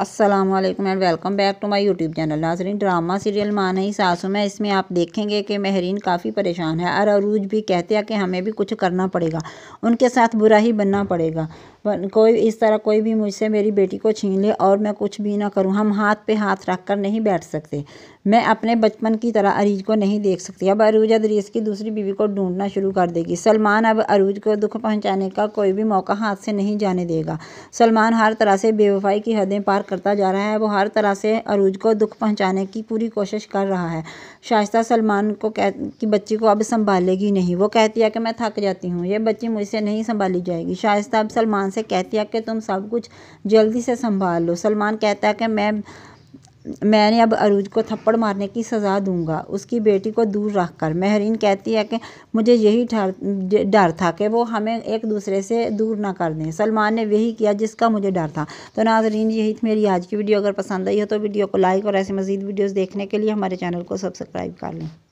Aslam and welcome back to my YouTube channel नाजरीन drama serial मान ही सासू में इसमें आप देखेंगे कि महरीन काफ़ी परेशान है और अरूज भी कहते हैं कि हमें भी कुछ करना पड़ेगा उनके साथ बुरा ही बनना पड़ेगा कोई इस तरह कोई भी मुझसे मेरी बेटी को छीन ले और मैं कुछ भी ना करूं हम हाथ पे हाथ रख कर नहीं बैठ सकते मैं अपने बचपन की तरह अरीज को नहीं देख सकती अब अरूज अदरीस की दूसरी बीवी को ढूंढना शुरू कर देगी सलमान अब अरूज को दुख पहुंचाने का कोई भी मौका हाथ से नहीं जाने देगा सलमान हर तरह से बेवफाई की हदें पार प्रचार करता जा रहा है वो हर तरह से अरूज को दुख पहुंचाने की पूरी कोशिश कर रहा है शाइस्ता सलमान को कह कि बच्ची को अब संभालेगी नहीं वो कहती है कि मैं थक जाती हूँ ये बच्ची मुझसे नहीं संभाली जाएगी शाइस्ता अब सलमान से कहती है कि तुम सब कुछ जल्दी से संभाल लो सलमान कहता है कि मैं मैंने अब अरूज को थप्पड़ मारने की सज़ा दूंगा उसकी बेटी को दूर रख कर महरीन कहती है कि मुझे यही डर था कि वो हमें एक दूसरे से दूर ना कर दें सलमान ने वही किया जिसका मुझे डर था तो नाजरीन यही थी मेरी आज की वीडियो अगर पसंद आई हो तो वीडियो को लाइक और ऐसे मज़ीद वीडियोज़ देखने के लिए हमारे चैनल को सब्सक्राइब कर लें